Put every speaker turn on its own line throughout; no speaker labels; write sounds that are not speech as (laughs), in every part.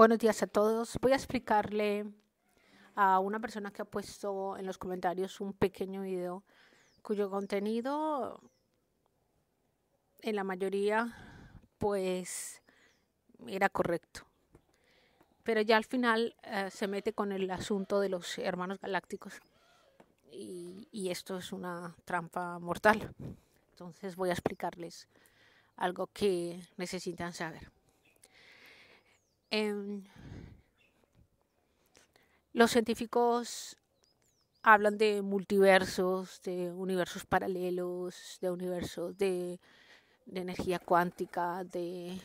Buenos días a todos. Voy a explicarle a una persona que ha puesto en los comentarios un pequeño video cuyo contenido en la mayoría pues era correcto. Pero ya al final eh, se mete con el asunto de los hermanos galácticos y esto es una trampa mortal. Entonces voy a explicarles algo que necesitan saber. Em, los científicos hablan de multiversos, de universos paralelos, de universos de, energía cuántica, de,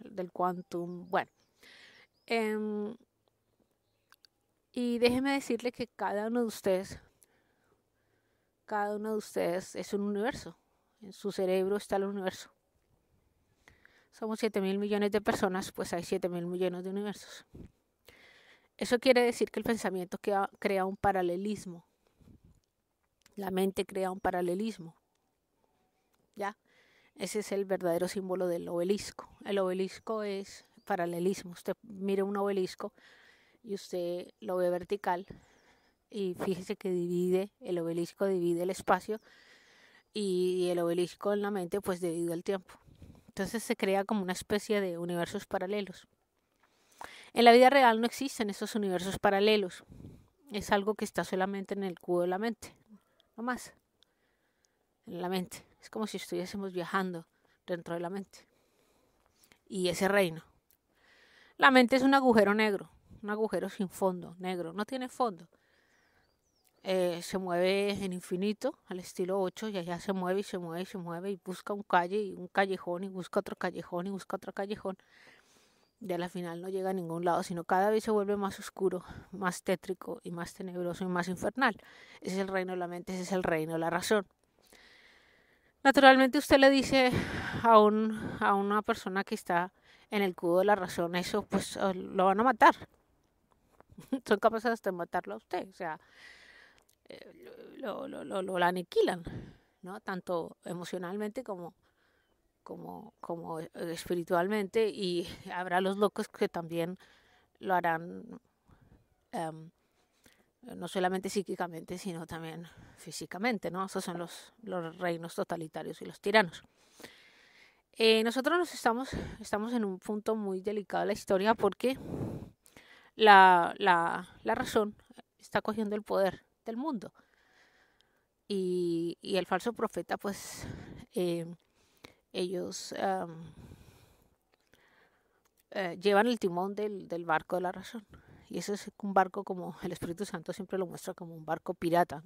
del quantum, bueno. Em, y déjeme decirle que cada uno de ustedes, cada uno de ustedes es un universo. En su cerebro está el universo somos 7 mil millones de personas, pues hay siete mil millones de universos. Eso quiere decir que el pensamiento crea un paralelismo. La mente crea un paralelismo. ¿Ya? Ese es el verdadero símbolo del obelisco. El obelisco es paralelismo. Usted mire un obelisco y usted lo ve vertical y fíjese que divide, el obelisco divide el espacio y el obelisco en la mente pues divide el tiempo. Entonces se crea como una especie de universos paralelos. En la vida real no existen esos universos paralelos. Es algo que está solamente en el cubo de la mente, no más. En la mente. Es como si estuviésemos viajando dentro de la mente. Y ese reino. La mente es un agujero negro, un agujero sin fondo, negro, no tiene fondo. Eh, se mueve en infinito, al estilo 8, y allá se mueve y se mueve y se mueve y busca un calle y un callejón y busca otro callejón y busca otro callejón. Y la final no llega a ningún lado, sino cada vez se vuelve más oscuro, más tétrico y más tenebroso y más infernal. Ese es el reino de la mente, ese es el reino de la razón. Naturalmente usted le dice a, un, a una persona que está en el cubo de la razón eso, pues eh, lo van a matar. (laughs) Son capaces de matarlo a usted. O sea, eh, lo, lo, lo, aniquilan, ¿no? Tanto emocionalmente como, como, como eh, espiritualmente y habrá los locos que también lo harán em, no solamente psíquicamente, sino también físicamente, ¿no? Esos son los, los reinos totalitarios y los tiranos. Eh, nosotros nos estamos, estamos en un punto muy delicado de la historia porque la razón está cogiendo el poder del mundo. Y, el falso profeta, pues eh, ellos eh, llevan el timón del, barco de la razón. Y eso es un barco como el Espíritu Santo siempre lo muestra como un barco pirata,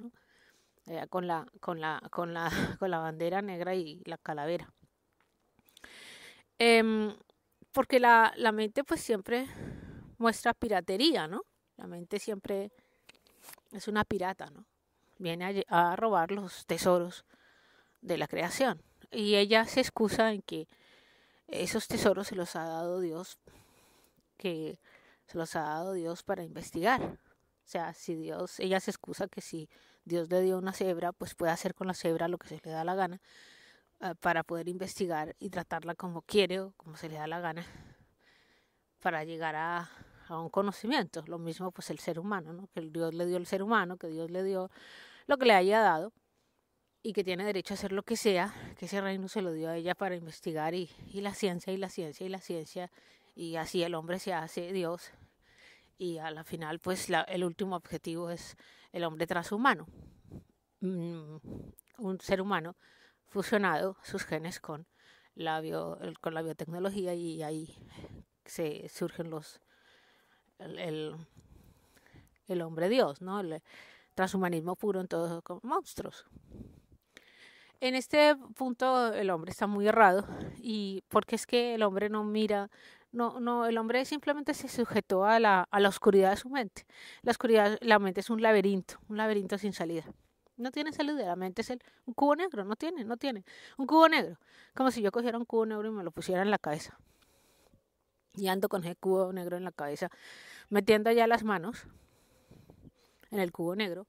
con, la, con, la, con, la, (laughs) con la bandera negra y la calavera. Em, porque la, la mente pues siempre muestra piratería, ¿no? La mente siempre es una pirata, ¿no? Viene a, robar los tesoros de la creación. Y ella se excusa en que esos tesoros se los ha dado Dios, que se los ha dado Dios para investigar. O sea, si Dios, ella se excusa que si Dios le dio una cebra, pues puede hacer con la cebra lo que se le da la gana ah, para poder investigar y tratarla como quiere o como se le da la gana para llegar a, a un conocimiento. Lo mismo pues el ser humano, ¿no? que Dios le dio al ser humano, que Dios le dio lo que le haya dado y que tiene derecho a hacer lo que sea, que ese reino se lo dio a ella para investigar y, la ciencia y la ciencia y la ciencia y así el hombre se hace Dios y a la final pues el último objetivo es el hombre transhumano, mm, un ser humano fusionado sus genes con la, con la biotecnología y ahí se surgen los el, hombre Dios, ¿no? El transhumanismo puro en todos como monstruos. En este punto el hombre está muy errado y porque es que el hombre no mira, no, no, el hombre simplemente se sujetó a la, a la oscuridad de su mente. La oscuridad, la mente es un laberinto, un laberinto sin salida. No tiene salida, la mente es el, un cubo negro, no tiene, no tiene. Un cubo negro, como si yo cogiera un cubo negro y me lo pusiera en la cabeza y ando con el cubo negro en la cabeza, metiendo ya las manos en el cubo negro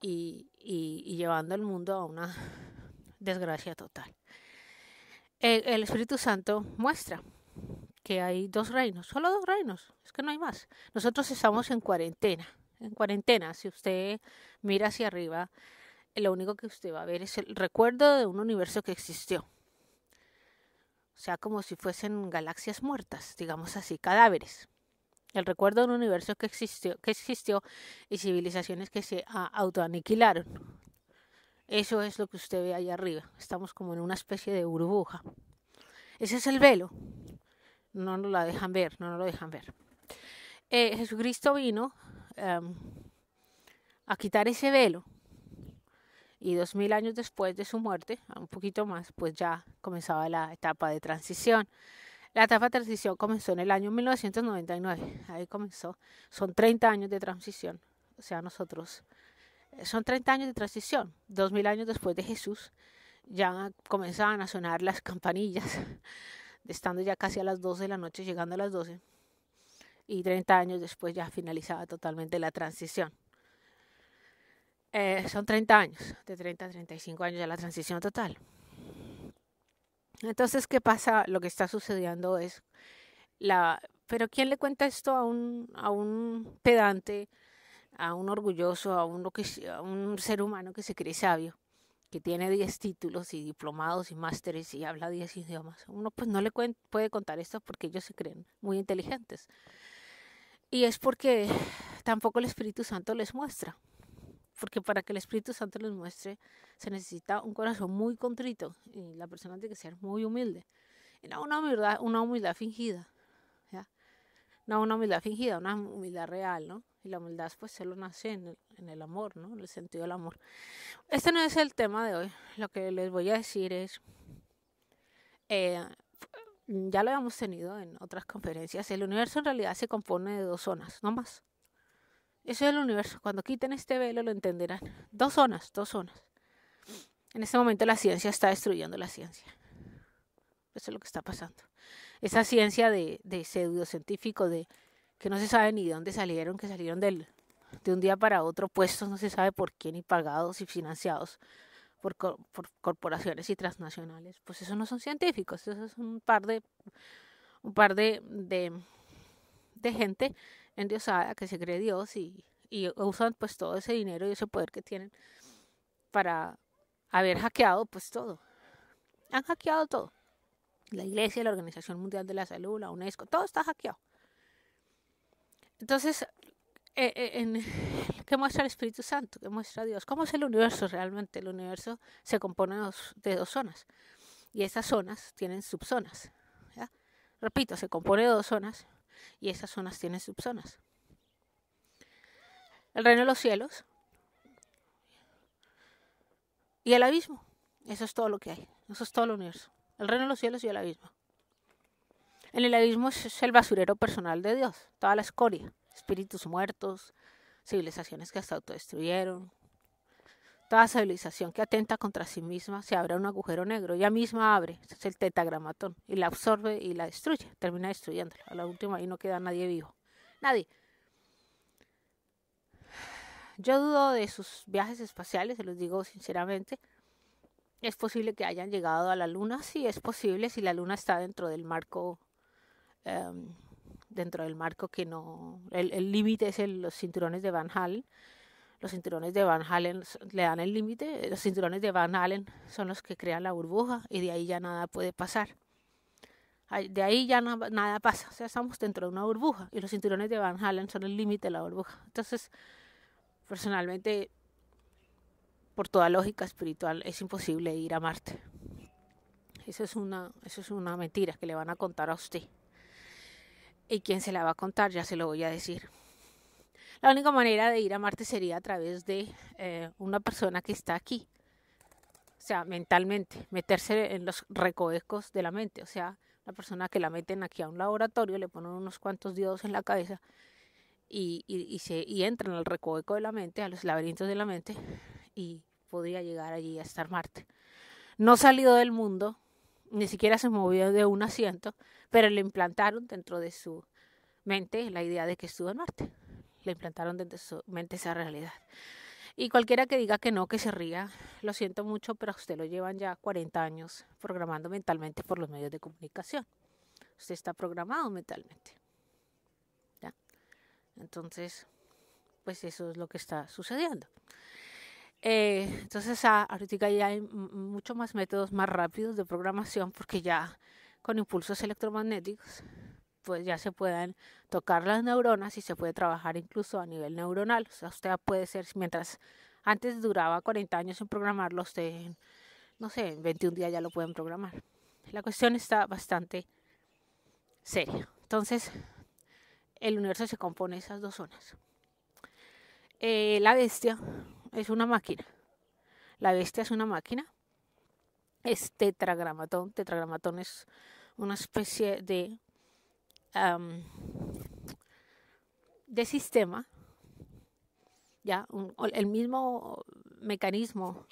y, llevando al mundo a una desgracia total. El, el, Espíritu Santo muestra que hay dos reinos, solo dos reinos, es que no hay más. Nosotros estamos en cuarentena, en cuarentena, si usted mira hacia arriba, lo único que usted va a ver es el recuerdo de un universo que existió. O sea, como si fuesen galaxias muertas, digamos así, cadáveres. El recuerdo de un universo que existió, que existió y civilizaciones que se autoaniquilaron. Eso es lo que usted ve ahí arriba. Estamos como en una especie de burbuja. Ese es el velo. No nos la dejan ver, no nos lo dejan ver. Eh, Jesucristo vino em, a quitar ese velo y dos mil años después de su muerte, un poquito más, pues ya comenzaba la etapa de transición. La etapa de transición comenzó en el año 1999, ahí comenzó, son 30 años de transición, o sea, nosotros, eh, son 30 años de transición, dos mil años después de Jesús, ya comenzaban a sonar las (laughs) campanillas, estando ya casi a las 12 de la noche, llegando a las 12, y 30 años después ya finalizaba totalmente la transición. Eh, son 30 años, de 30 a 35 años de la transición total. Entonces, ¿qué pasa? Lo que está sucediendo es la... Pero ¿quién le cuenta esto a un, a un pedante, a un orgulloso, a un, a un ser humano que se cree sabio, que tiene 10 títulos y diplomados y másteres y habla 10 idiomas? Uno pues no le puede contar esto porque ellos se creen muy inteligentes. Y es porque tampoco el Espíritu Santo les muestra porque para que el Espíritu Santo les muestre se necesita un corazón muy contrito y la persona tiene que ser muy humilde. Y no una humildad, una humildad fingida, ¿ya? No una humildad fingida, una humildad real, ¿no? Y la humildad pues solo nace en el, amor, ¿no? En el sentido del amor. Este no es el tema de hoy. Lo que les voy a decir es... Eh, ya lo habíamos tenido en otras conferencias, el universo en realidad se compone de dos zonas, no más. Eso es el universo. Cuando quiten este velo lo entenderán. Dos zonas, dos zonas. En este momento la ciencia está destruyendo la ciencia. Eso es lo que está pasando. Esa ciencia de, de pseudocientífico, de que no se sabe ni de dónde salieron, que salieron del, de un día para otro, puestos no se sabe por quién y pagados y financiados por, por corporaciones y transnacionales. Pues eso no son científicos, eso es un par de, un par de, de, de gente dios que se cree Dios y, usan pues todo ese dinero y ese poder que tienen para haber hackeado pues todo. Han hackeado todo. La iglesia, la Organización Mundial de la Salud, la UNESCO, todo está hackeado. Entonces, eh, eh, en, (laughs) ¿qué muestra el Espíritu Santo? ¿Qué muestra Dios? ¿Cómo es el universo realmente? El universo se compone de dos, de dos zonas y esas zonas tienen subzonas. ¿ya? Repito, se compone de dos zonas y esas zonas tienen subzonas. El reino de los cielos y el abismo. Eso es todo lo que hay. Eso es todo el universo. El reino de los cielos y el abismo. En el abismo es el basurero personal de Dios, toda la escoria, espíritus muertos, civilizaciones que hasta autodestruyeron, Toda civilización que atenta contra sí misma se abre un agujero negro, ella misma abre, es el tetagramatón, y la absorbe y la destruye, termina destruyéndola. A la última ahí no queda nadie vivo, nadie. Yo dudo de sus viajes espaciales, se los digo sinceramente. Es posible que hayan llegado a la Luna, sí, es posible si la Luna está dentro del marco, em, dentro del marco que no, el límite es el, los cinturones de Van Halen los cinturones de Van Halen le dan el límite, eh, los cinturones de Van Halen son los que crean la burbuja y de ahí ya nada puede pasar. De ahí ya nada pasa, o sea, estamos dentro de una burbuja y los cinturones de Van Halen son el límite de la burbuja. Entonces, personalmente, por toda lógica espiritual, es imposible ir a Marte. Eso es una, eso es una mentira que le van a contar a usted. Y quién se la va a contar ya se lo voy a decir. La única manera de ir a Marte sería a través de eh, una persona que está aquí. O sea, mentalmente, meterse en los recovecos de la mente. O sea, la persona que la meten aquí a un laboratorio, le ponen unos cuantos diodos en la cabeza y, se, y entran al recoveco de la mente, a los laberintos de la mente, y podría llegar allí a estar Marte. No salió del mundo, ni siquiera se movió de un asiento, pero le implantaron dentro de su mente la idea de que estuvo en Marte le implantaron desde su mente esa realidad. Y cualquiera que diga que no, que se ría, lo siento mucho, pero a usted lo llevan ya 40 años programando mentalmente por los medios de comunicación. Usted está programado mentalmente. ¿Ya? Entonces, pues eso es lo que está sucediendo. Eh, entonces, ah, ahorita ya hay mucho más métodos más rápidos de programación porque ya con impulsos electromagnéticos pues ya se pueden tocar las neuronas y se puede trabajar incluso a nivel neuronal. O sea, usted puede ser, mientras antes duraba 40 años en programarlo, usted, no sé, en 21 días ya lo pueden programar. La cuestión está bastante seria. Entonces, el universo se compone de esas dos zonas. Eh, la bestia es una máquina. La bestia es una máquina. Es tetragramatón. Tetragramatón es una especie de de sistema, ya el mismo mecanismo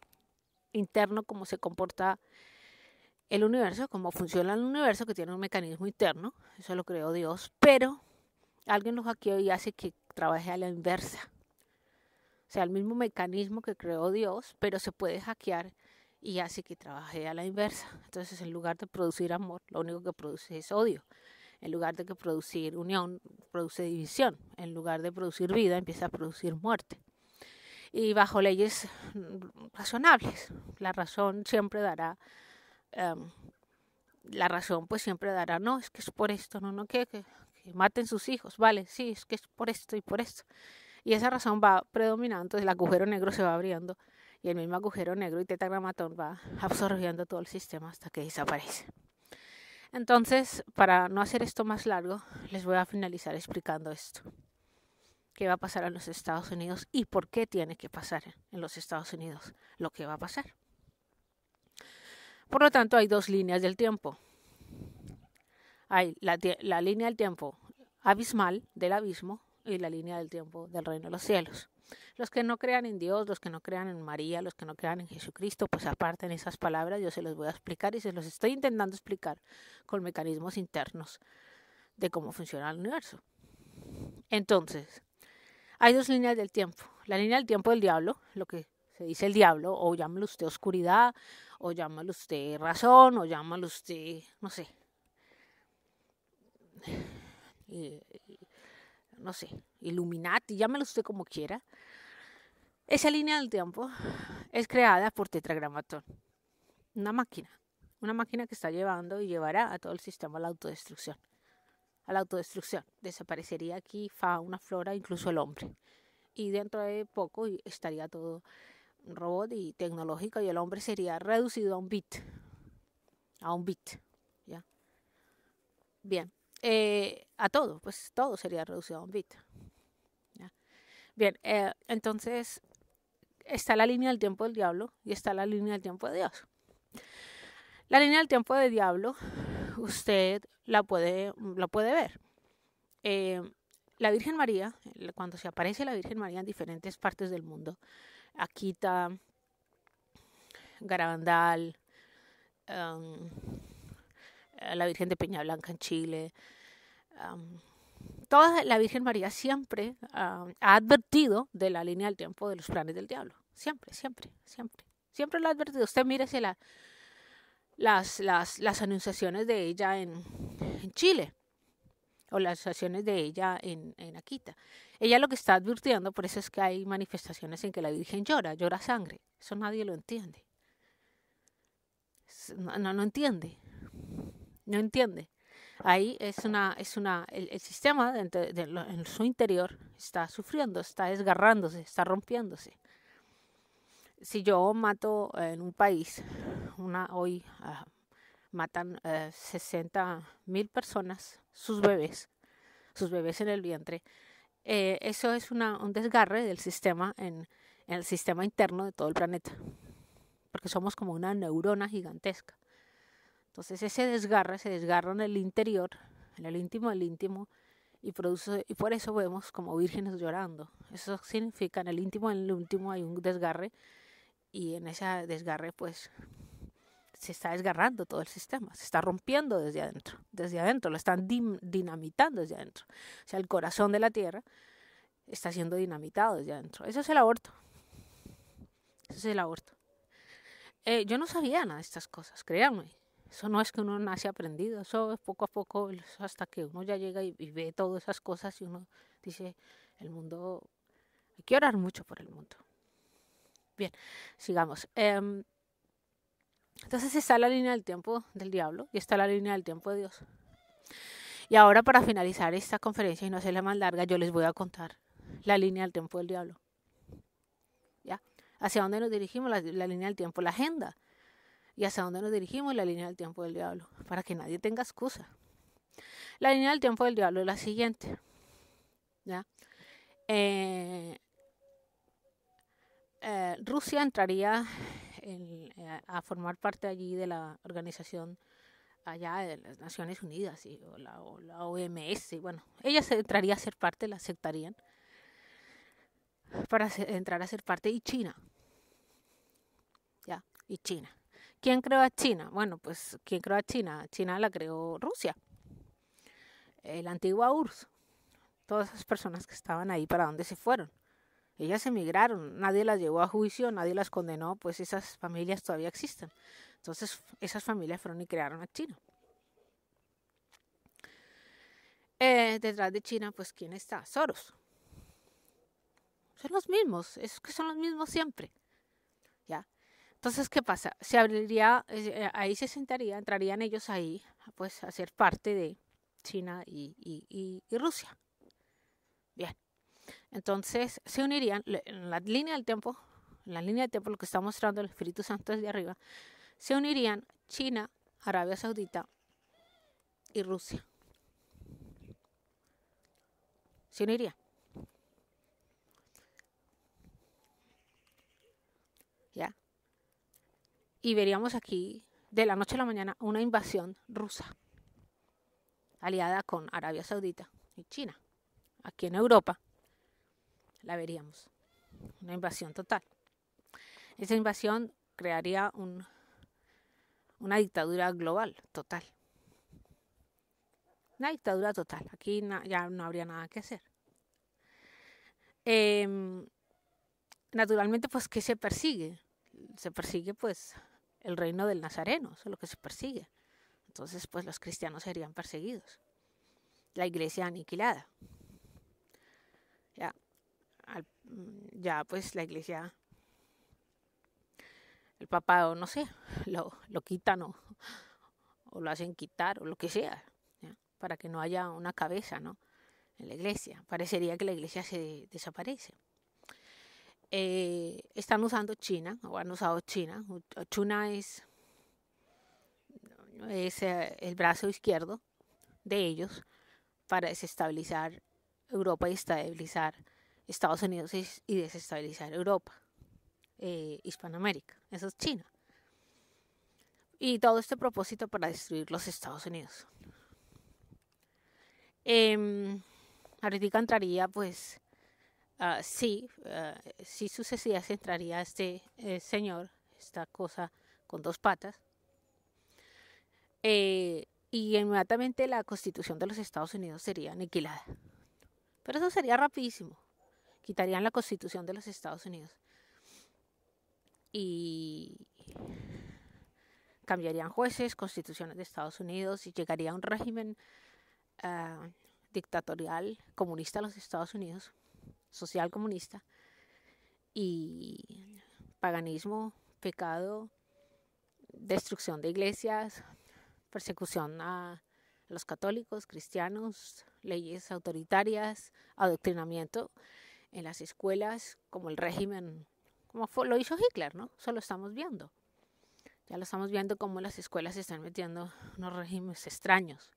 interno como se comporta el universo, como funciona el universo, que tiene un mecanismo interno, eso lo creó Dios, pero alguien lo hackeó y hace que trabaje a la inversa. O sea, el mismo mecanismo que creó Dios, pero se puede hackear y hace que trabaje a la inversa. Entonces, en lugar de producir amor, lo único que produce es odio. En lugar de que producir unión, produce división. En lugar de producir vida, empieza a producir muerte. Y bajo leyes mm, razonables. La razón siempre dará... Em, la razón pues siempre dará, no, es que es por esto, no, no, que, que, maten sus hijos, vale, sí, es que es por esto y por esto y esa razón va predominando, entonces el agujero negro se va abriendo y el mismo agujero negro y tetagramatón va absorbiendo todo el sistema hasta que desaparece. Entonces, para no hacer esto más largo, les voy a finalizar explicando esto. ¿Qué va a pasar en los Estados Unidos y por qué tiene que pasar en los Estados Unidos lo que va a pasar? Por lo tanto, hay dos líneas del tiempo. Hay la, la línea del tiempo abismal del abismo y la línea del tiempo del reino de los cielos. Los que no crean en Dios, los que no crean en María, los que no crean en Jesucristo, pues aparte en esas palabras, yo se los voy a explicar y se los estoy intentando explicar con mecanismos internos de cómo funciona el universo. Entonces, hay dos líneas del tiempo. La línea del tiempo del diablo, lo que se dice el diablo, o llámalo usted oscuridad, o llámalo usted razón, o llámalo usted, no sé. Eh, no sé, Illuminati, llámalo usted como quiera. Esa línea del tiempo es creada por Tetragramatón, una máquina, una máquina que está llevando y llevará a todo el sistema a la autodestrucción. A la autodestrucción. Desaparecería aquí fauna, flora, incluso el hombre. Y dentro de poco estaría todo robot y tecnológico y el hombre sería reducido a un bit. A un bit. ¿Ya? Bien. Eh, a todo, pues todo sería reducido a un bit. Bien, eh, entonces está la línea del tiempo del diablo y está la línea del tiempo de Dios. La línea del tiempo del diablo, usted la puede, puede ver. Eh, la Virgen María, cuando se aparece la Virgen María en diferentes partes del mundo, Aquita, Garabandal, um, la Virgen de Peña Blanca en Chile, um, toda la Virgen María siempre ha advertido de la línea del tiempo de los planes del diablo. Siempre, siempre, siempre. Siempre lo ha advertido. Usted mire las, las, anunciaciones de ella en, Chile o las anunciaciones de ella en, en Ella lo que está advirtiendo, por eso es que hay manifestaciones en que la Virgen llora, llora sangre. Eso nadie lo entiende. no, no entiende. No entiende ahí es una, es una, el, sistema en su interior está sufriendo, está desgarrándose, está rompiéndose. Si yo mato en un país, una hoy ah, matan uh, mil personas, sus bebés, sus bebés en el vientre, eh, eso es una, un desgarre del sistema en el sistema interno de todo el planeta, porque somos como una neurona gigantesca. Entonces ese desgarre, se desgarra en el interior, en el íntimo el íntimo, y, produce, y por eso vemos como vírgenes llorando. Eso significa en el íntimo en el último hay un desgarre y en ese desgarre pues se está desgarrando todo el sistema, se está rompiendo desde adentro, desde adentro, lo están dinamitando desde adentro. O sea, el corazón de la tierra está siendo dinamitado desde adentro. Eso es el aborto. Eso es el aborto. Eh, yo no sabía nada de estas cosas, créanme. Eso no es que uno nace aprendido, eso es poco a poco, hasta que uno ya llega y, ve todas esas cosas y uno dice, el mundo, hay que orar mucho por el mundo. Bien, sigamos. Em, entonces está la línea del tiempo del diablo y está la línea del tiempo de Dios. Y ahora para finalizar esta conferencia y no hacerla más larga, yo les voy a contar la línea del tiempo del diablo. ¿Ya? ¿Hacia dónde nos dirigimos? la línea del tiempo, la agenda y hasta dónde nos dirigimos la línea del tiempo del diablo, para que nadie tenga excusa. La línea del tiempo del diablo es la siguiente. ¿ya? Eh, eh, Rusia entraría eh, a formar parte allí de la organización allá de las Naciones Unidas y, o, la, OMS. Bueno, ella se entraría a ser parte, la aceptarían para entrar a ser parte y China. ¿Ya? Y China. ¿Quién creó a China? Bueno, pues ¿quién creó a China? China la creó Rusia, la antigua URSS, todas esas personas que estaban ahí, ¿para dónde se fueron? Ellas emigraron, nadie las llevó a juicio, nadie las condenó, pues esas familias todavía existen. Entonces esas familias fueron y crearon a China. Eh, detrás de China, pues ¿quién está? Soros. Son los mismos, es que son los mismos siempre. Entonces, ¿qué pasa? Se abriría, eh, ahí se sentaría, entrarían ellos ahí, pues, a ser parte de China y, y Rusia. Bien. Entonces, se unirían en la línea del tiempo, en la línea del tiempo, lo que está mostrando el Espíritu Santo desde arriba, se unirían China, Arabia Saudita y Rusia. Se unirían. y veríamos aquí de la noche a la mañana una invasión rusa aliada con Arabia Saudita y China. Aquí en Europa la veríamos. Una invasión total. Esa invasión crearía un, una dictadura global total. Una dictadura total. Aquí ya no habría nada que hacer. Em, naturalmente, pues, ¿qué se persigue? Se persigue, pues, el reino del Nazareno, eso es lo que se persigue. Entonces, pues los cristianos serían perseguidos, la iglesia aniquilada. Ya, mm, pues la iglesia, el papado, no sé, lo, lo quitan o, lo hacen quitar o lo que sea, para que no haya una cabeza, ¿no? En la iglesia. Parecería que la iglesia se desaparece. Eh, están usando China o han usado China. China es, eh, el brazo izquierdo de ellos para desestabilizar Europa y estabilizar Estados Unidos y desestabilizar Europa, eh, Hispanoamérica. Eso es China. Y todo este propósito para destruir los Estados Unidos. Em, ahorita entraría pues Ah, sí, ah, si sucesivas entraría este eh, señor, esta cosa con dos patas. Eh, y inmediatamente la constitución de los Estados Unidos sería aniquilada. Pero eso sería rapidísimo. Quitarían la constitución de los Estados Unidos. Y cambiarían jueces, constituciones de Estados Unidos y llegaría un régimen ah, dictatorial comunista a los Estados Unidos social comunista y paganismo, pecado, destrucción de iglesias, persecución a los católicos, cristianos, leyes autoritarias, adoctrinamiento en las escuelas, como el régimen, como lo hizo Hitler, ¿no? Eso lo estamos viendo. Ya lo estamos viendo cómo las escuelas se están metiendo unos regímenes extraños.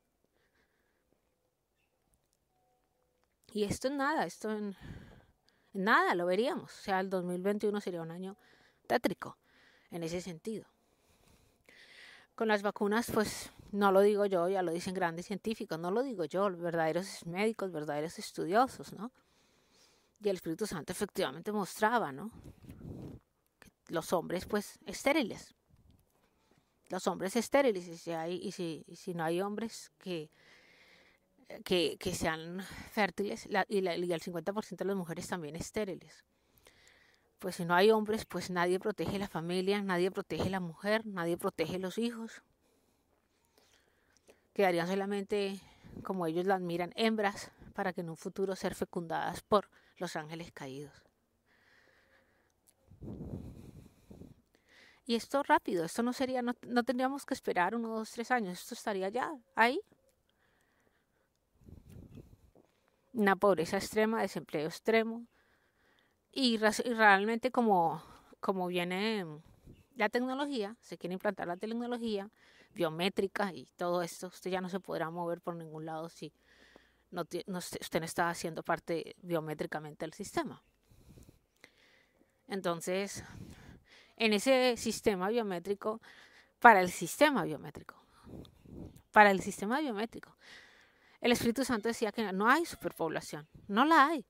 Y esto en nada, esto en, nada lo veríamos. O sea, el 2021 sería un año tétrico en ese sentido. Con las vacunas, pues no lo digo yo, ya lo dicen grandes científicos, no lo digo yo, verdaderos médicos, verdaderos estudiosos, ¿no? Y el Espíritu Santo efectivamente mostraba, ¿no? los hombres, pues, estériles. Los hombres estériles, y si, hay, y si, y si no hay hombres que que, sean fértiles y, el 50% de las mujeres también estériles. Pues si no hay hombres, pues nadie protege la familia, nadie protege la mujer, nadie protege los hijos. Quedarían solamente, como ellos la admiran, hembras para que en un futuro ser fecundadas por los ángeles caídos. Y esto rápido, esto no sería, no, no tendríamos que esperar uno, dos, tres años, esto estaría ya ahí una pobreza extrema, desempleo extremo. Y, realmente como, como viene la tecnología, se quiere implantar la tecnología biométrica y todo esto, usted ya no se podrá mover por ningún lado si no, no, usted no está haciendo parte biométricamente del sistema. Entonces, en ese sistema biométrico, para el sistema biométrico, para el sistema biométrico, el Espíritu Santo decía que no hay superpoblación, no la hay.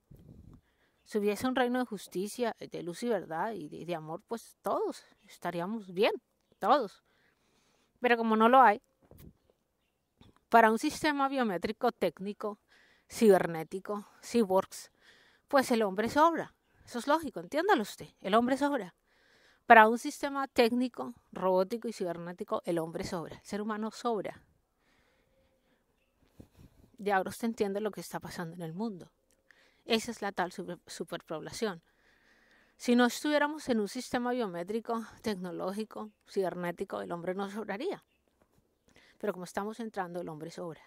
Si hubiese un reino de justicia, de luz y verdad y de, amor, pues todos estaríamos bien, todos. Pero como no lo hay, para un sistema biométrico técnico, cibernético, Works, pues el hombre sobra. Eso es lógico, entiéndalo usted, el hombre sobra. Para un sistema técnico, robótico y cibernético, el hombre sobra, el ser humano sobra ya usted entiende lo que está pasando en el mundo. Esa es la tal superpoblación. Si no estuviéramos en un sistema biométrico, tecnológico, cibernético, el hombre no sobraría. Pero como estamos entrando, el hombre sobra.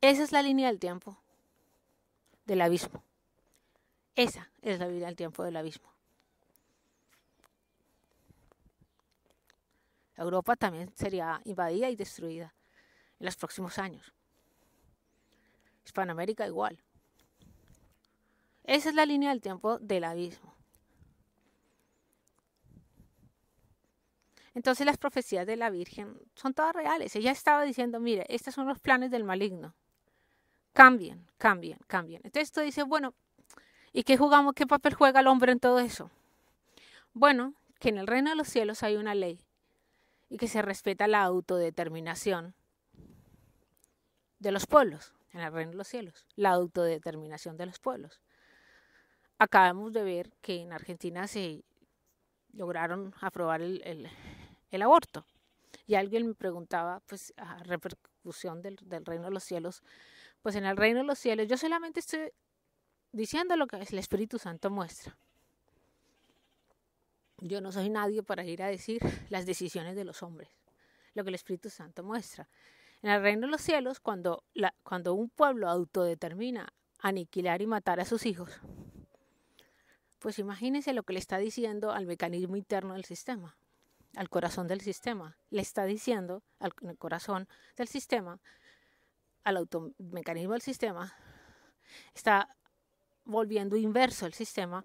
Esa es la línea del tiempo del abismo. Esa es la línea del tiempo del abismo. Europa también sería invadida y destruida en los próximos años. Hispanoamérica igual. Esa es la línea del tiempo del abismo. Entonces las profecías de la Virgen son todas reales. Ella estaba diciendo, mire, estos son los planes del maligno. Cambien, cambien, cambien. Entonces tú dice, bueno, ¿y qué jugamos? ¿Qué papel juega el hombre en todo eso? Bueno, que en el reino de los cielos hay una ley y que se respeta la autodeterminación de los pueblos, en el reino de los cielos, la autodeterminación de los pueblos. Acabamos de ver que en Argentina se lograron aprobar el, el, aborto. Y alguien me preguntaba, pues, a repercusión del, del reino de los cielos, pues en el reino de los cielos yo solamente estoy diciendo lo que el Espíritu Santo muestra. Yo no soy nadie para ir a decir (laughs) las decisiones de los hombres, lo que el Espíritu Santo muestra. En el reino de los cielos, cuando, cuando un pueblo autodetermina aniquilar y matar a sus hijos, pues imagínense lo que le está diciendo al mecanismo interno del sistema, al corazón del sistema. Le está diciendo al corazón del sistema, al mecanismo del sistema, está volviendo inverso el sistema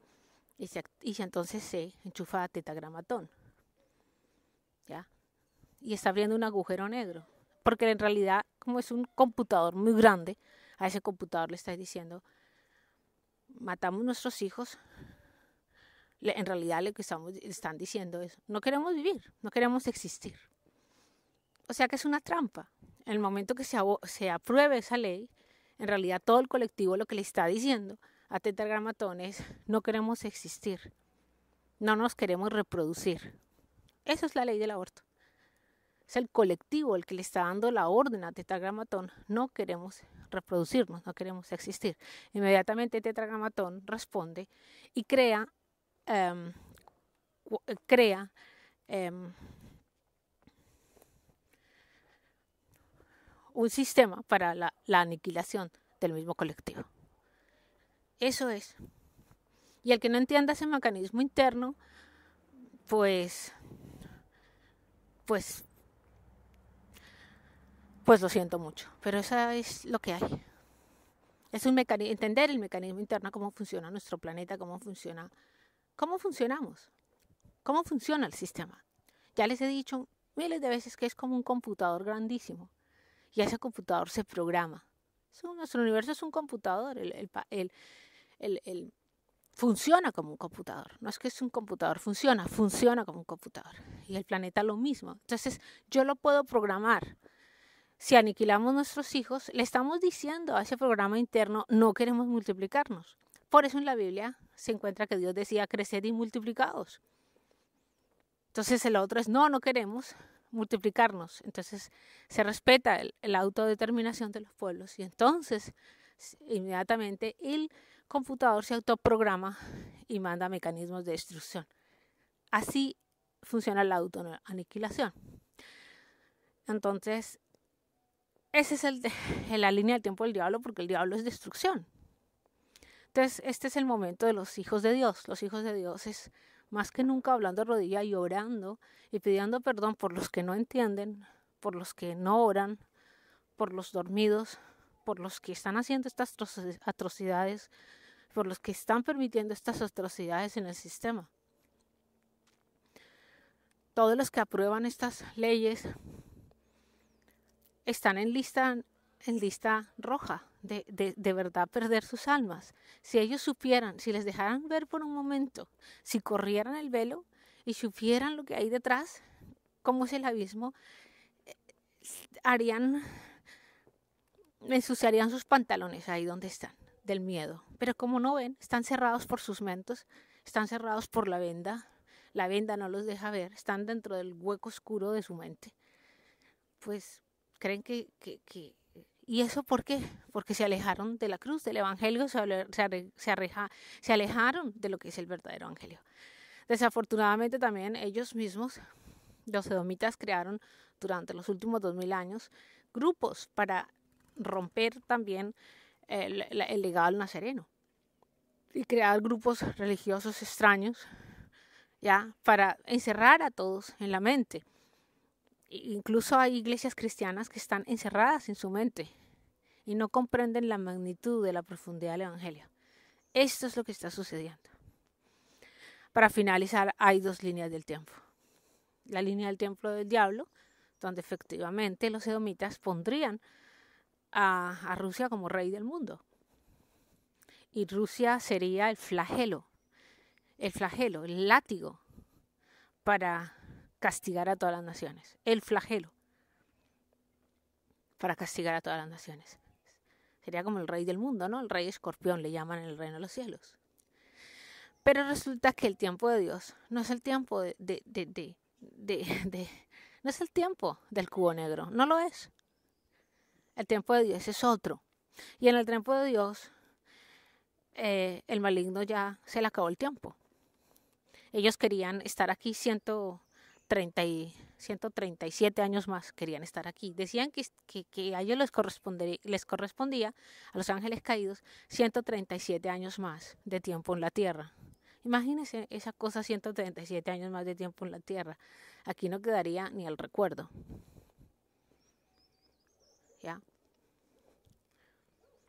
y, se, entonces se enchufa a tetagramatón. ¿Ya? Y está abriendo un agujero negro. Porque en realidad, como es un computador muy grande, a ese computador le estás diciendo, matamos nuestros hijos. en realidad lo que estamos, están diciendo es, no queremos vivir, no queremos existir. O sea que es una trampa. En el momento que se, se apruebe esa ley, en realidad todo el colectivo lo que le está diciendo a tetragramatones, no queremos existir, no nos queremos reproducir. Esa es la ley del aborto. Es el colectivo el que le está dando la orden a tetragramatón, no queremos reproducirnos, no queremos existir. Inmediatamente tetragramatón responde y crea, em, crea em, un sistema para la aniquilación del mismo colectivo. Eso es. Y el que no entienda ese mecanismo interno, pues, pues, pues lo siento mucho, pero esa es lo que hay. Es un mecanismo, entender el mecanismo interno, cómo funciona nuestro planeta, cómo funciona, cómo funcionamos, cómo funciona el sistema. Ya les he dicho miles de veces que es como un computador grandísimo y ese computador se programa. Nuestro universo es un computador, el, el, el el, el funciona como un computador. No es que es un computador, funciona, funciona como un computador. Y el planeta lo mismo. Entonces, yo lo puedo programar. Si aniquilamos nuestros hijos, le estamos diciendo a ese programa interno, no queremos multiplicarnos. Por eso en la Biblia se encuentra que Dios decía, crecer y multiplicados. Entonces el otro es, no, no queremos multiplicarnos. Entonces se respeta la autodeterminación de los pueblos. Y entonces, inmediatamente, el computador se autoprograma y manda mecanismos de destrucción. Así funciona la autoaniquilación. Entonces, esa es el la línea del tiempo del diablo porque el diablo es destrucción. Entonces, este es el momento de los hijos de Dios. Los hijos de Dios es más que nunca hablando rodilla y orando y pidiendo perdón por los que no entienden, por los que no oran, por los dormidos, por los que están haciendo estas atrocidades, por los que están permitiendo estas atrocidades en el sistema. Todos los que aprueban estas leyes están en lista, en lista roja de, de, de verdad perder sus almas. Si ellos supieran, si les dejaran ver por un momento, si corrieran el velo y supieran lo que hay detrás, cómo es el abismo, eh, harían ensuciarían sus pantalones ahí donde están, del miedo. Pero como no ven, están cerrados por sus mentos, están cerrados por la venda, la venda no los deja ver, están dentro del hueco oscuro de su mente. Pues creen que... que, ¿Y eso por qué? Porque se alejaron de la cruz, del Evangelio, se, se alejaron de lo que es el verdadero Evangelio. Desafortunadamente también ellos mismos, los edomitas, crearon durante los últimos dos mil años grupos para romper también el, legado del nazareno y crear grupos religiosos extraños, ya, para encerrar a todos en la mente. incluso hay iglesias cristianas que están encerradas en su mente y no comprenden la magnitud de la profundidad del Evangelio. Esto es lo que está sucediendo. Para finalizar, hay dos líneas del tiempo. La línea del templo del diablo, donde efectivamente los edomitas pondrían a, Rusia como rey del mundo. Y Rusia sería el flagelo, el flagelo, el látigo para castigar a todas las naciones, el flagelo para castigar a todas las naciones. Sería como el rey del mundo, ¿no? El rey escorpión le llaman el reino de los cielos. Pero resulta que el tiempo de Dios no es el tiempo de, de, de, de, (laughs) no es el tiempo del cubo negro, no lo es. El tiempo de Dios es otro. Y en el tiempo de Dios, eh, el maligno ya se le acabó el tiempo. Ellos querían estar aquí 130 y 137 años más, querían estar aquí. Decían que, a ellos les, les correspondía, a los ángeles caídos, 137 años más de tiempo en la tierra. Imagínense esa cosa, 137 años más de tiempo en la tierra. Aquí no quedaría ni el recuerdo. ¿ya?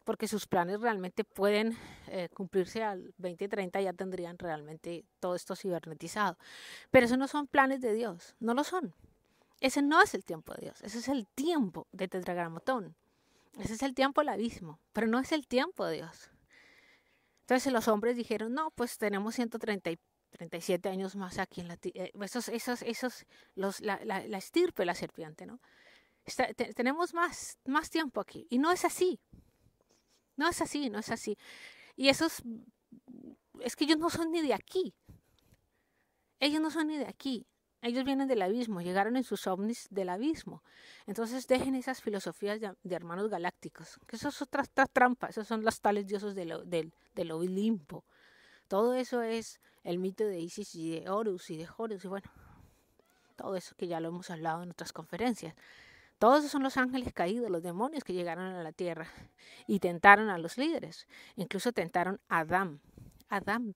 Porque sus planes realmente pueden eh, cumplirse al 2030, ya tendrían realmente todo esto cibernetizado. Pero esos no son planes de Dios, no lo son. Ese no es el tiempo de Dios, ese es el tiempo de Tetragramotón. Ese es el tiempo del abismo, pero no es el tiempo de Dios. Entonces los hombres dijeron, no, pues tenemos 137 y años más aquí en la eh, Esos, esos, esos, los, la, la, la estirpe, la serpiente, ¿no? tenemos más, más tiempo aquí. Y no es así. No es así, no es así. Y esos, es que ellos no son ni de aquí. Ellos no son ni de aquí. Ellos vienen del abismo, llegaron en sus ovnis del abismo. Entonces dejen esas filosofías de, hermanos galácticos, que eso es otra, trampa, esos son los tales dioses del, del, del Olimpo. Todo eso es el mito de Isis y de Horus y de Horus y bueno, todo eso que ya lo hemos hablado en otras conferencias. Todos son los ángeles caídos, los demonios que llegaron a la tierra y tentaron a los líderes. Incluso tentaron a Adán,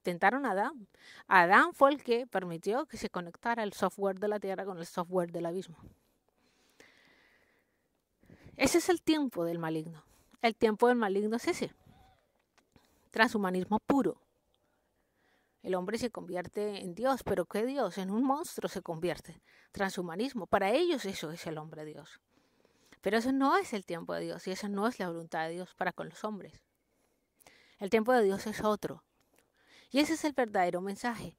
tentaron a Adán. Adán fue el que permitió que se conectara el software de la tierra con el software del abismo. Ese es el tiempo del maligno. El tiempo del maligno es ese. Transhumanismo puro. El hombre se convierte en Dios, pero ¿qué Dios? En un monstruo se convierte. Transhumanismo. Para ellos eso es el hombre Dios. Pero eso no es el tiempo de Dios y esa no es la voluntad de Dios para con los hombres. El tiempo de Dios es otro. Y ese es el verdadero mensaje.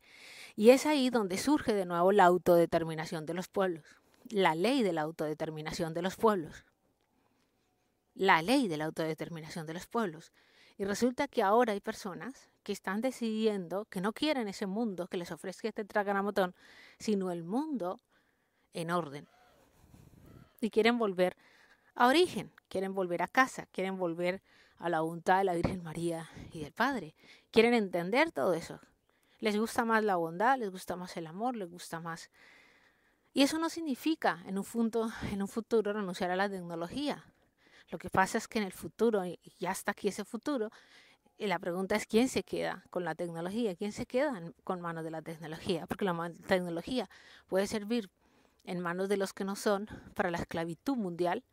Y es ahí donde surge de nuevo la autodeterminación de los pueblos, la ley de la autodeterminación de los pueblos. La ley de la autodeterminación de los pueblos. Y resulta que ahora hay personas que están decidiendo que no quieren ese mundo que les ofrezca este traganamotón, sino el mundo en orden. Y quieren volver a origen, quieren volver a casa, quieren volver a la voluntad de la Virgen María y del Padre. Quieren entender todo eso. Les gusta más la bondad, les gusta más el amor, les gusta más... Y eso no significa en un, en un futuro renunciar a la tecnología. Lo que pasa es que en el futuro, y ya está aquí ese futuro, y la pregunta es quién se queda con la tecnología, quién se queda con manos de la tecnología, porque la tecnología puede servir en manos de los que no son para la esclavitud mundial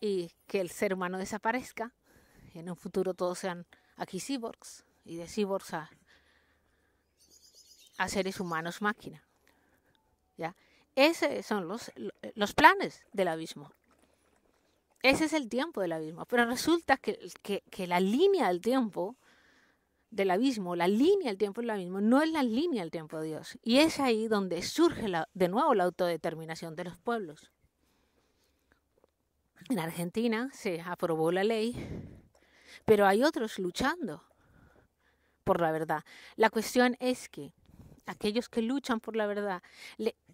y que el ser humano desaparezca. Y en un futuro todos sean aquí cyborgs y de cyborgs a, a seres humanos máquina. ¿Ya? Esos son los planes del abismo. Ese es el tiempo del abismo. Pero resulta que, que, la línea del tiempo del abismo, la línea del tiempo del abismo, no es la línea del tiempo de Dios. Y es ahí donde surge de nuevo la autodeterminación de los pueblos. En Argentina se aprobó la ley, pero hay otros luchando por la verdad. La cuestión es que aquellos que luchan por la verdad,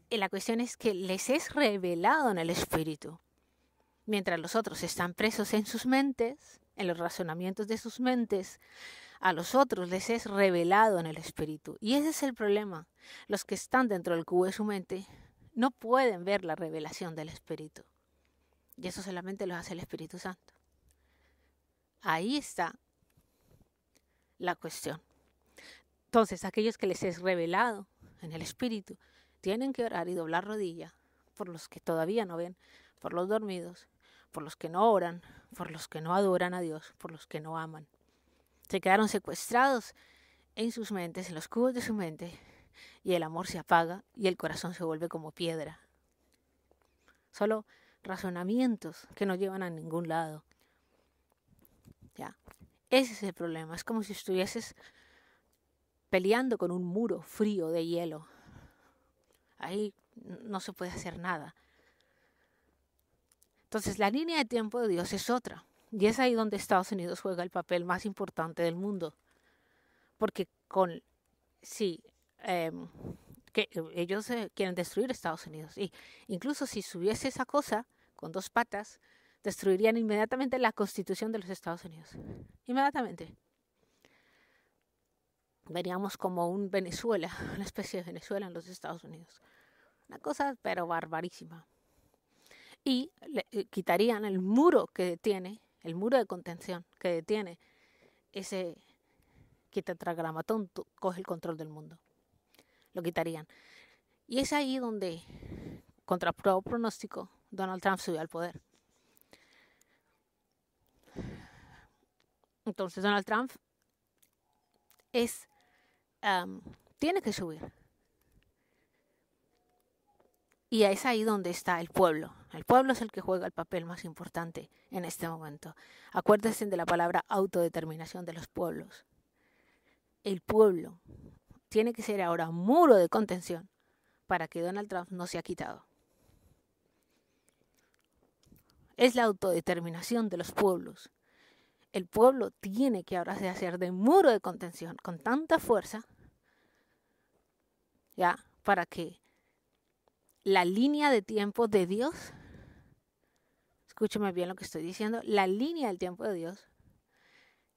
la cuestión es que les es revelado en el Espíritu mientras los otros están presos en sus mentes, en los razonamientos de sus mentes, a los otros les es revelado en el espíritu. Y ese es el problema. Los que están dentro del cubo de su mente no pueden ver la revelación del espíritu. Y eso solamente lo hace el Espíritu Santo. Ahí está la cuestión. Entonces, aquellos que les es revelado en el espíritu tienen que orar y doblar rodilla por los que todavía no ven, por los dormidos, por los que no oran, por los que no adoran a Dios, por los que no aman. Se quedaron secuestrados en sus mentes, en los cubos de su mente, y el amor se apaga y el corazón se vuelve como piedra. Solo razonamientos que no llevan a ningún lado. Ya. Ese es el problema. Es como si estuvieses peleando con un muro frío de hielo. Ahí no se puede hacer nada. Entonces la línea de tiempo de Dios es otra. Y es ahí donde Estados Unidos juega el papel más importante del mundo. Porque con, sí, em, que ellos eh, quieren destruir Estados Unidos. Y incluso si subiese esa cosa con dos patas, destruirían inmediatamente la constitución de los Estados Unidos. Inmediatamente. Veríamos como un Venezuela, una especie de Venezuela en los Estados Unidos. Una cosa pero barbarísima y le, eh, quitarían el muro que detiene, el muro de contención que detiene ese quitatragramatón, coge el control del mundo. Lo quitarían. Y es ahí donde, contra todo pronóstico, Donald Trump subió al poder. Entonces Donald Trump es tiene que subir y es ahí donde está el pueblo. El pueblo es el que juega el papel más importante en este momento. Acuérdense de la palabra autodeterminación de los pueblos. El pueblo tiene que ser ahora muro de contención para que Donald Trump no sea quitado. Es la autodeterminación de los pueblos. El pueblo tiene que ahora hacer de muro de contención con tanta fuerza, ya, para que la línea de tiempo de Dios, escúcheme bien lo que estoy diciendo, la línea del tiempo de Dios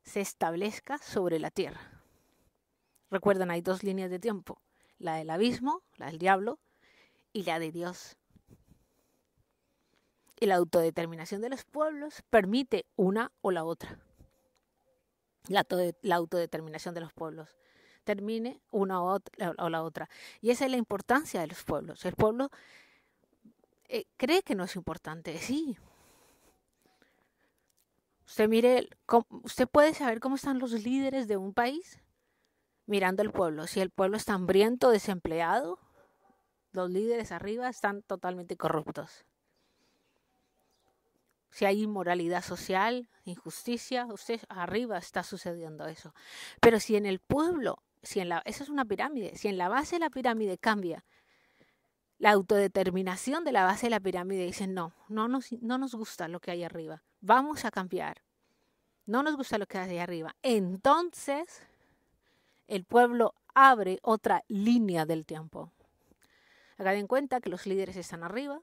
se establezca sobre la tierra. Recuerden, hay dos líneas de tiempo, la del abismo, la del diablo, y la de Dios. Y la autodeterminación de los pueblos permite una o la otra. La, la autodeterminación de los pueblos termine una o, la otra. Y esa es la importancia de los pueblos. El pueblo eh, cree que no es importante, sí. Usted mire, usted puede saber cómo están los líderes de un país mirando al pueblo. Si el pueblo está hambriento, desempleado, los líderes arriba están totalmente corruptos. Si hay inmoralidad social, injusticia, usted arriba está sucediendo eso. Pero si en el pueblo si en la, esa es una pirámide, si en la base de la pirámide cambia la autodeterminación de la base de la pirámide, dicen, no, no nos, no nos gusta lo que hay arriba, vamos a cambiar, no nos gusta lo que hay arriba. Entonces, el pueblo abre otra línea del tiempo. Hagan en cuenta que los líderes están arriba,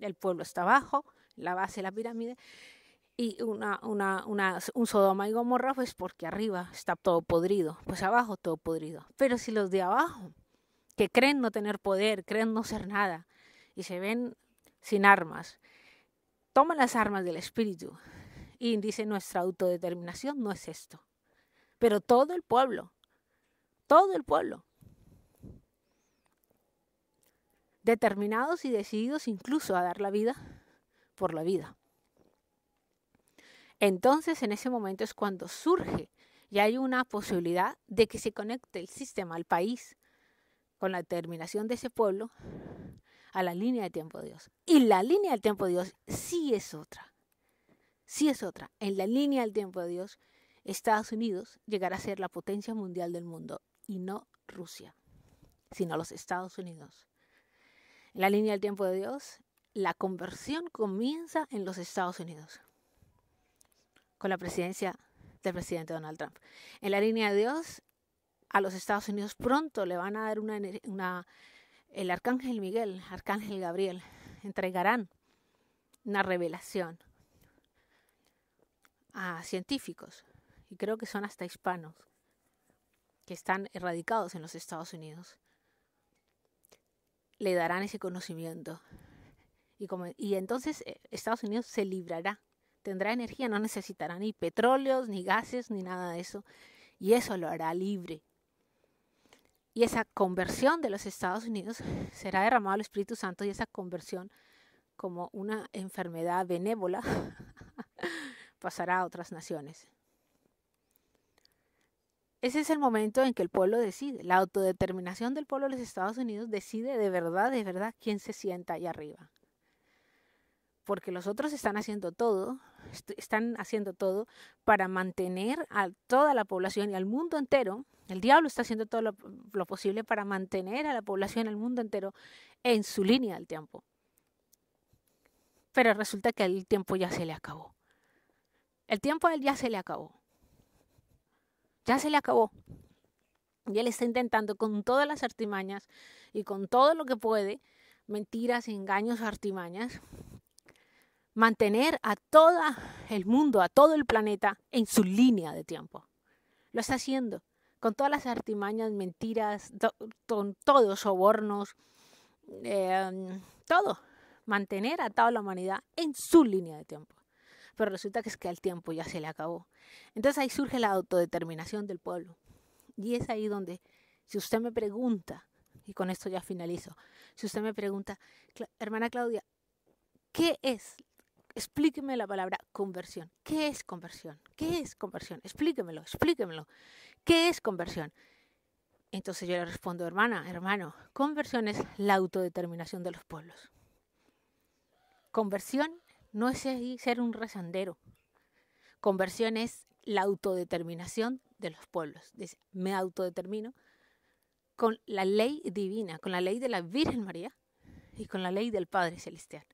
el pueblo está abajo, la base de la pirámide, y una, un Sodoma y Gomorra, es pues, porque arriba está todo podrido, pues abajo todo podrido. Pero si los de abajo, que creen no tener poder, creen no ser nada, y se ven sin armas, toman las armas del Espíritu y dicen nuestra autodeterminación no es esto. Pero todo el pueblo, todo el pueblo, determinados y decididos incluso a dar la vida por la vida. Entonces en ese momento es cuando surge y hay una posibilidad de que se conecte el sistema al país con la determinación de ese pueblo a la línea del tiempo de Dios. Y la línea del tiempo de Dios sí es otra. Sí es otra. En la línea del tiempo de Dios, Estados Unidos llegará a ser la potencia mundial del mundo y no Rusia, sino los Estados Unidos. En la línea del tiempo de Dios, la conversión comienza en los Estados Unidos con la presidencia del presidente Donald Trump. En la línea de Dios, a los Estados Unidos pronto le van a dar una, el arcángel Miguel, arcángel Gabriel, entregarán una revelación a científicos, y creo que son hasta hispanos, que están erradicados en los Estados Unidos. Le darán ese conocimiento. Y, y entonces eh, Estados Unidos se librará tendrá energía, no necesitará ni petróleos, ni gases, ni nada de eso. Y eso lo hará libre. Y esa conversión de los Estados Unidos será derramado al Espíritu Santo y esa conversión como una enfermedad benévola (laughs) pasará a otras naciones. Ese es el momento en que el pueblo decide, la autodeterminación del pueblo de los Estados Unidos decide de verdad, de verdad, quién se sienta allá arriba. Porque los otros están haciendo todo, están haciendo todo para mantener a toda la población y al mundo entero. El diablo está haciendo todo lo, posible para mantener a la población, y al mundo entero, en su línea del tiempo. Pero resulta que el tiempo ya se le acabó. El tiempo a él ya se le acabó. Ya se le acabó. Y él está intentando con todas las artimañas y con todo lo que puede, mentiras, engaños, artimañas, mantener a todo el mundo, a todo el planeta en su línea de tiempo. Lo está haciendo con todas las artimañas, mentiras, con todos sobornos, em, todo. Mantener a toda la humanidad en su línea de tiempo. Pero resulta que es que el tiempo ya se le acabó. Entonces ahí surge la autodeterminación del pueblo. Y es ahí donde, si usted me pregunta, y con esto ya finalizo, si usted me pregunta, hermana Claudia, ¿qué es explíqueme la palabra conversión. ¿Qué es conversión? ¿Qué es conversión? Explíquemelo, explíquemelo. ¿Qué es conversión? Entonces yo le respondo, hermana, hermano, conversión es la autodeterminación de los pueblos. Conversión no es ser un rezandero. Conversión es la autodeterminación de los pueblos. me autodetermino con la ley divina, con la ley de la Virgen María y con la ley del Padre Celestial.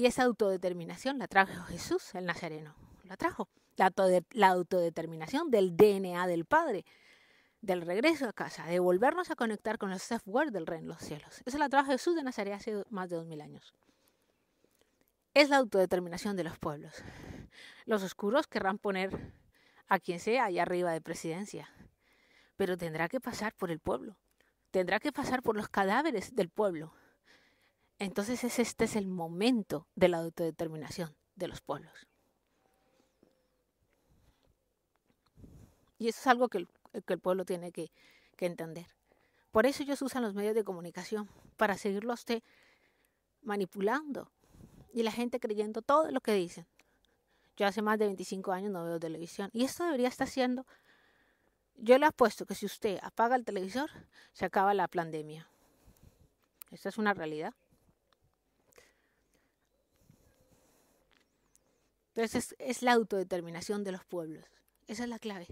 Y esa autodeterminación la trajo (laughs) Jesús el Nazareno, la trajo. La, autodeterminación del DNA del Padre, del regreso a casa, de volvernos a conectar con el software del reino en los cielos. Esa la trajo Jesús de Nazaret hace más de dos mil años. Es la autodeterminación de los pueblos. Los oscuros querrán poner a quien sea allá arriba de presidencia, pero tendrá que pasar por el pueblo, tendrá que pasar por los cadáveres del pueblo, entonces es, este es el momento de la autodeterminación de los pueblos. Y eso es algo que el, pueblo tiene que, entender. Por eso ellos usan los medios de comunicación, para seguirlo a usted manipulando y la gente creyendo todo lo que dicen. Yo hace más de 25 años no veo televisión y esto debería estar siendo, yo le apuesto que si usted apaga el televisor, se acaba la pandemia. Esta es una realidad. Entonces es la autodeterminación de los pueblos. Esa es la clave.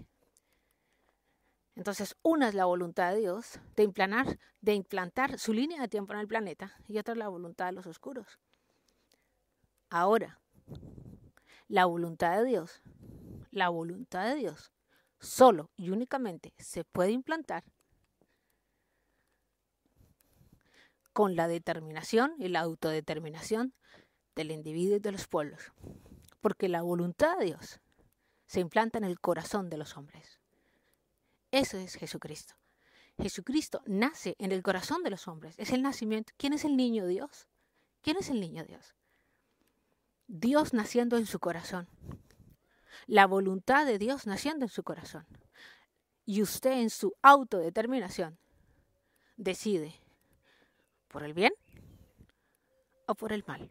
Entonces, una es la voluntad de Dios de implantar, de implantar su línea de tiempo en el planeta y otra es la voluntad de los oscuros. Ahora, la voluntad de Dios, la voluntad de Dios, solo y únicamente se puede implantar con la determinación y la autodeterminación del individuo y de los pueblos porque la voluntad de Dios se implanta en el corazón de los hombres. Eso es Jesucristo. Jesucristo nace en el corazón de los hombres. Es el nacimiento. ¿Quién es el niño Dios? ¿Quién es el niño Dios? Dios naciendo en su corazón. La voluntad de Dios naciendo en su corazón. Y usted en su autodeterminación decide por el bien o por el mal.